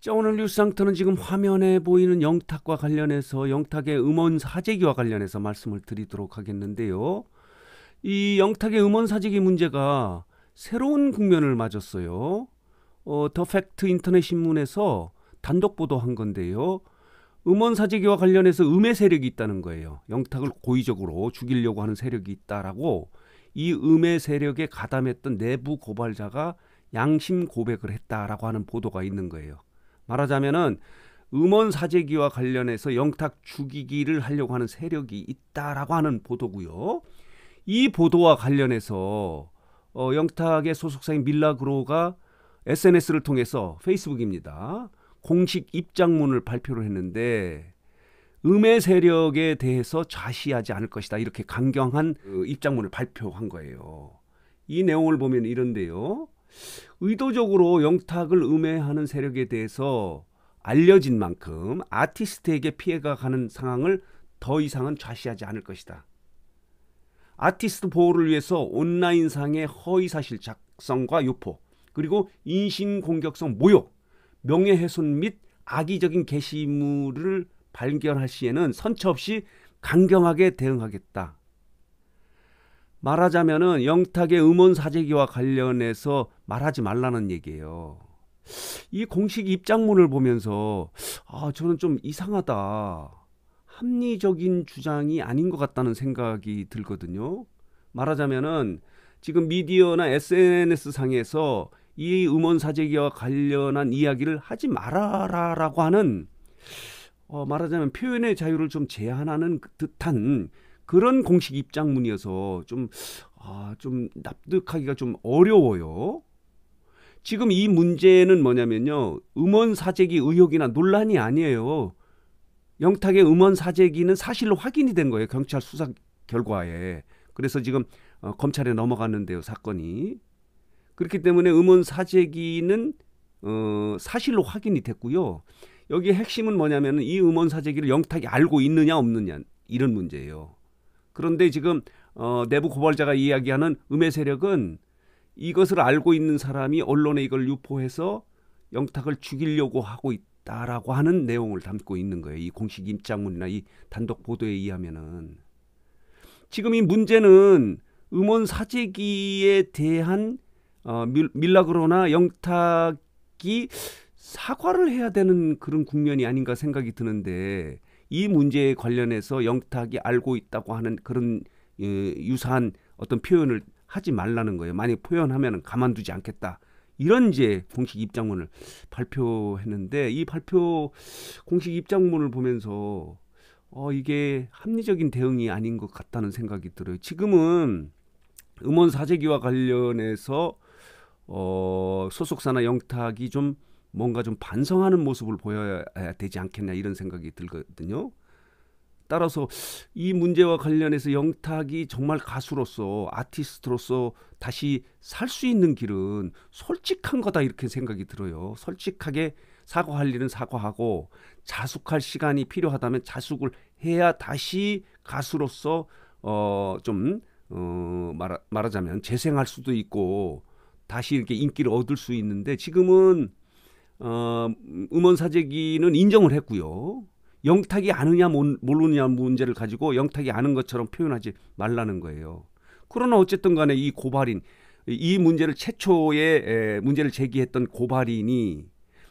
자, 오늘 뉴스 상터는 지금 화면에 보이는 영탁과 관련해서 영탁의 음원 사재기와 관련해서 말씀을 드리도록 하겠는데요. 이 영탁의 음원 사재기 문제가 새로운 국면을 맞았어요. 어, 더 팩트 인터넷 신문에서 단독 보도한 건데요. 음원 사재기와 관련해서 음의 세력이 있다는 거예요. 영탁을 고의적으로 죽이려고 하는 세력이 있다라고 이음의 세력에 가담했던 내부 고발자가 양심 고백을 했다라고 하는 보도가 있는 거예요. 말하자면은 음원 사재기와 관련해서 영탁 죽이기를 하려고 하는 세력이 있다라고 하는 보도고요. 이 보도와 관련해서 어, 영탁의 소속사인 밀라그로가 SNS를 통해서 페이스북입니다. 공식 입장문을 발표를 했는데 음의 세력에 대해서 좌시하지 않을 것이다. 이렇게 강경한 어, 입장문을 발표한 거예요. 이 내용을 보면 이런데요. 의도적으로 영탁을 음해하는 세력에 대해서 알려진 만큼 아티스트에게 피해가 가는 상황을 더 이상은 좌시하지 않을 것이다. 아티스트 보호를 위해서 온라인상의 허위사실 작성과 유포, 그리고 인신공격성 모욕, 명예훼손 및 악의적인 게시물을 발견할 시에는 선처 없이 강경하게 대응하겠다. 말하자면은 영탁의 음원 사재기와 관련해서 말하지 말라는 얘기예요. 이 공식 입장문을 보면서 아 저는 좀 이상하다. 합리적인 주장이 아닌 것 같다는 생각이 들거든요. 말하자면은 지금 미디어나 SNS 상에서 이 음원 사재기와 관련한 이야기를 하지 말아라라고 하는 어 말하자면 표현의 자유를 좀 제한하는 듯한 그 그런 공식 입장문이어서 좀, 아, 좀 납득하기가 좀 어려워요. 지금 이 문제는 뭐냐면요. 음원 사재기 의혹이나 논란이 아니에요. 영탁의 음원 사재기는 사실로 확인이 된 거예요. 경찰 수사 결과에. 그래서 지금 어, 검찰에 넘어갔는데요. 사건이. 그렇기 때문에 음원 사재기는 어, 사실로 확인이 됐고요. 여기 핵심은 뭐냐면 이 음원 사재기를 영탁이 알고 있느냐 없느냐 이런 문제예요. 그런데 지금 어, 내부 고발자가 이야기하는 음해 세력은 이것을 알고 있는 사람이 언론에 이걸 유포해서 영탁을 죽이려고 하고 있다라고 하는 내용을 담고 있는 거예요. 이 공식 입장문이나 이 단독 보도에 의하면은 지금 이 문제는 음원 사재기에 대한 어, 밀, 밀라그로나 영탁이 사과를 해야 되는 그런 국면이 아닌가 생각이 드는데 이 문제에 관련해서 영탁이 알고 있다고 하는 그런 어, 유사한 어떤 표현을 하지 말라는 거예요. 만약 표현하면 가만두지 않겠다. 이런 이제 공식 입장문을 발표했는데 이 발표 공식 입장문을 보면서 어 이게 합리적인 대응이 아닌 것 같다는 생각이 들어요. 지금은 음원 사재기와 관련해서 어 소속사나 영탁이 좀 뭔가 좀 반성하는 모습을 보여야 되지 않겠냐 이런 생각이 들거든요. 따라서 이 문제와 관련해서 영탁이 정말 가수로서 아티스트로서 다시 살 수 있는 길은 솔직한 거다 이렇게 생각이 들어요. 솔직하게 사과할 일은 사과하고 자숙할 시간이 필요하다면 자숙을 해야 다시 가수로서 어 좀 어, 말하, 자면 재생할 수도 있고 다시 이렇게 인기를 얻을 수 있는데 지금은 어, 음원 사재기는 인정을 했고요. 영탁이 아느냐 모르느냐 문제를 가지고 영탁이 아는 것처럼 표현하지 말라는 거예요. 그러나 어쨌든 간에 이 고발인 이 문제를 최초의 에, 문제를 제기했던 고발인이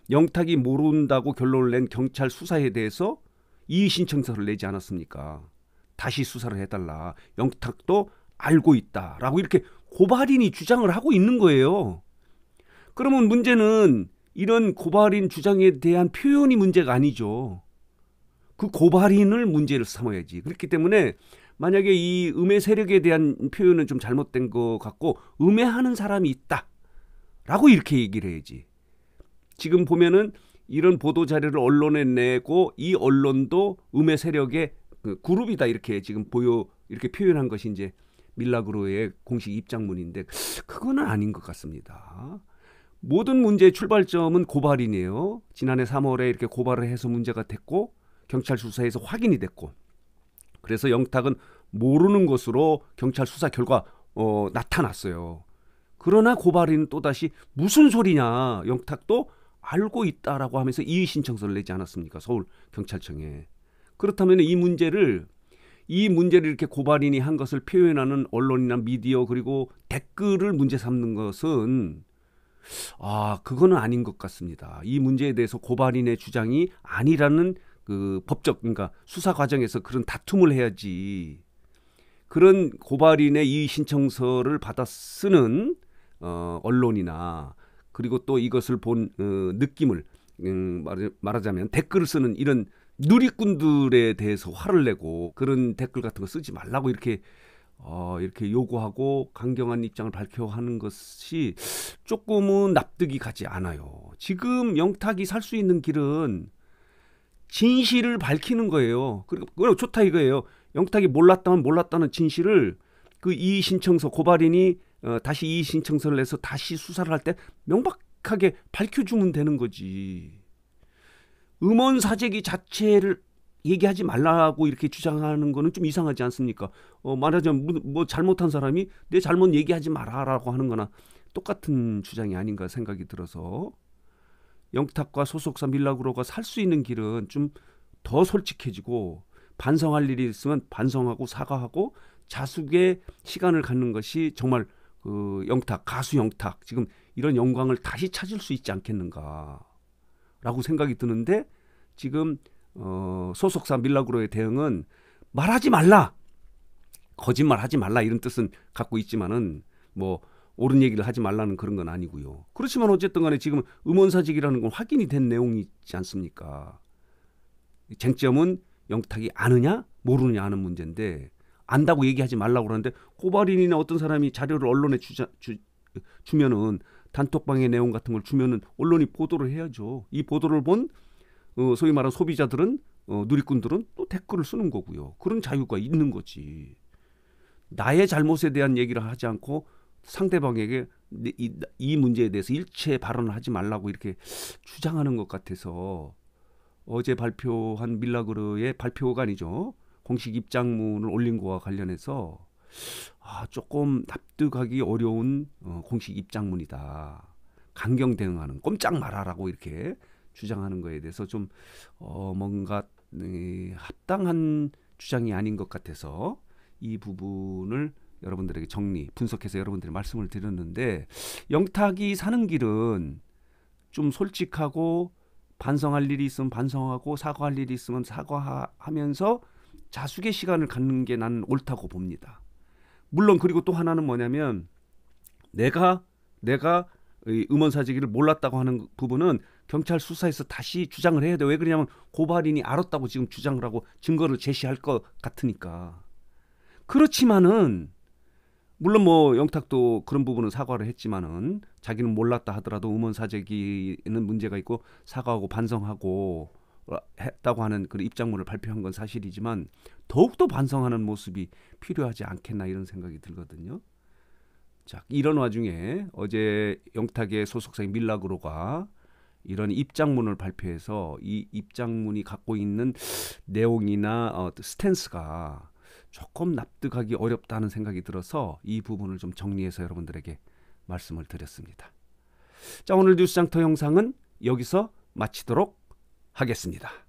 영탁이 모른다고 결론을 낸 경찰 수사에 대해서 이의 신청서를 내지 않았습니까? 다시 수사를 해달라. 영탁도 알고 있다라고 이렇게 고발인이 주장을 하고 있는 거예요. 그러면 문제는 이런 고발인 주장에 대한 표현이 문제가 아니죠. 그 고발인을 문제를 삼아야지. 그렇기 때문에 만약에 이 음해 세력에 대한 표현은 좀 잘못된 것 같고 음해하는 사람이 있다라고 이렇게 얘기를 해야지. 지금 보면은 이런 보도 자료를 언론에 내고 이 언론도 음해 세력의 그 그룹이다 이렇게 지금 보여 이렇게 표현한 것이 이제 밀라그로의 공식 입장문인데 그거는 아닌 것 같습니다. 모든 문제의 출발점은 고발인이에요. 지난해 3월에 이렇게 고발을 해서 문제가 됐고 경찰 수사에서 확인이 됐고 그래서 영탁은 모르는 것으로 경찰 수사 결과 어, 나타났어요. 그러나 고발인은 또다시 무슨 소리냐 영탁도 알고 있다라고 하면서 이의 신청서를 내지 않았습니까 서울 경찰청에 그렇다면 이 문제를 이 문제를 이렇게 고발인이 한 것을 표현하는 언론이나 미디어 그리고 댓글을 문제 삼는 것은 아, 그거는 아닌 것 같습니다. 이 문제에 대해서 고발인의 주장이 아니라는 그 법적 그러니까 수사 과정에서 그런 다툼을 해야지. 그런 고발인의 이 신청서를 받아 쓰는 어, 언론이나 그리고 또 이것을 본 어, 느낌을 음, 말하자면 댓글을 쓰는 이런 누리꾼들에 대해서 화를 내고 그런 댓글 같은 거 쓰지 말라고 이렇게 어, 이렇게 요구하고 강경한 입장을 밝혀 하는 것이 조금은 납득이 가지 않아요. 지금 영탁이 살 수 있는 길은 진실을 밝히는 거예요. 그리고 그래, 좋다 이거예요. 영탁이 몰랐다면 몰랐다는 진실을 그 이의 신청서 고발인이 어, 다시 이의 신청서를 내서 다시 수사를 할 때명박하게 밝혀주면 되는 거지. 음원 사재기 자체를 얘기하지 말라고 이렇게 주장하는 거는 좀 이상하지 않습니까? 어, 말하자면 뭐, 뭐 잘못한 사람이 내 잘못 얘기하지 마라라고 하는 거나 똑같은 주장이 아닌가 생각이 들어서 영탁과 소속사 밀라그로가 살 수 있는 길은 좀 더 솔직해지고 반성할 일이 있으면 반성하고 사과하고 자숙의 시간을 갖는 것이 정말 그 영탁 가수 영탁 지금 이런 영광을 다시 찾을 수 있지 않겠는가라고 생각이 드는데 지금 어, 소속사 밀라그로의 대응은 말하지 말라 거짓말하지 말라 이런 뜻은 갖고 있지만은 뭐 옳은 얘기를 하지 말라는 그런 건 아니고요. 그렇지만 어쨌든 간에 지금 음원사직이라는 건 확인이 된 내용이지 않습니까? 쟁점은 영탁이 아느냐 모르느냐 하는 문제인데 안다고 얘기하지 말라고 그러는데 고발인이나 어떤 사람이 자료를 언론에 주자, 주, 주면은 단톡방의 내용 같은 걸 주면은 언론이 보도를 해야죠. 이 보도를 본 어, 소위 말하는 소비자들은 어, 누리꾼들은 또 댓글을 쓰는 거고요. 그런 자유가 있는 거지. 나의 잘못에 대한 얘기를 하지 않고 상대방에게 이, 이 문제에 대해서 일체 발언을 하지 말라고 이렇게 주장하는 것 같아서 어제 발표한 밀라그르의 발표가 아죠 공식 입장문을 올린 거와 관련해서 아, 조금 납득하기 어려운 어, 공식 입장문이다. 강경 대응하는 꼼짝 말아라고 이렇게 주장하는 거에 대해서 좀 어, 뭔가 에, 네, 합당한 주장이 아닌 것 같아서 이 부분을 여러분들에게 정리 분석해서 여러분들이 말씀을 드렸는데 영탁이 사는 길은 좀 솔직하고 반성할 일이 있으면 반성하고 사과할 일이 있으면 사과하면서 자숙의 시간을 갖는 게 나는 옳다고 봅니다. 물론 그리고 또 하나는 뭐냐면 내가 내가 음원사재기를 몰랐다고 하는 부분은 경찰 수사에서 다시 주장을 해야 돼. 왜 그러냐면 고발인이 알았다고 지금 주장을 하고 증거를 제시할 것 같으니까. 그렇지만은 물론 뭐 영탁도 그런 부분은 사과를 했지만은 자기는 몰랐다 하더라도 음원 사재기는 문제가 있고 사과하고 반성하고 했다고 하는 그런 입장문을 발표한 건 사실이지만 더욱더 반성하는 모습이 필요하지 않겠나 이런 생각이 들거든요. 자, 이런 와중에 어제 영탁의 소속사인 밀라그로가 이런 입장문을 발표해서 이 입장문이 갖고 있는 내용이나 어, 스탠스가 조금 납득하기 어렵다는 생각이 들어서 이 부분을 좀 정리해서 여러분들에게 말씀을 드렸습니다. 자, 오늘 뉴스장터 영상은 여기서 마치도록 하겠습니다.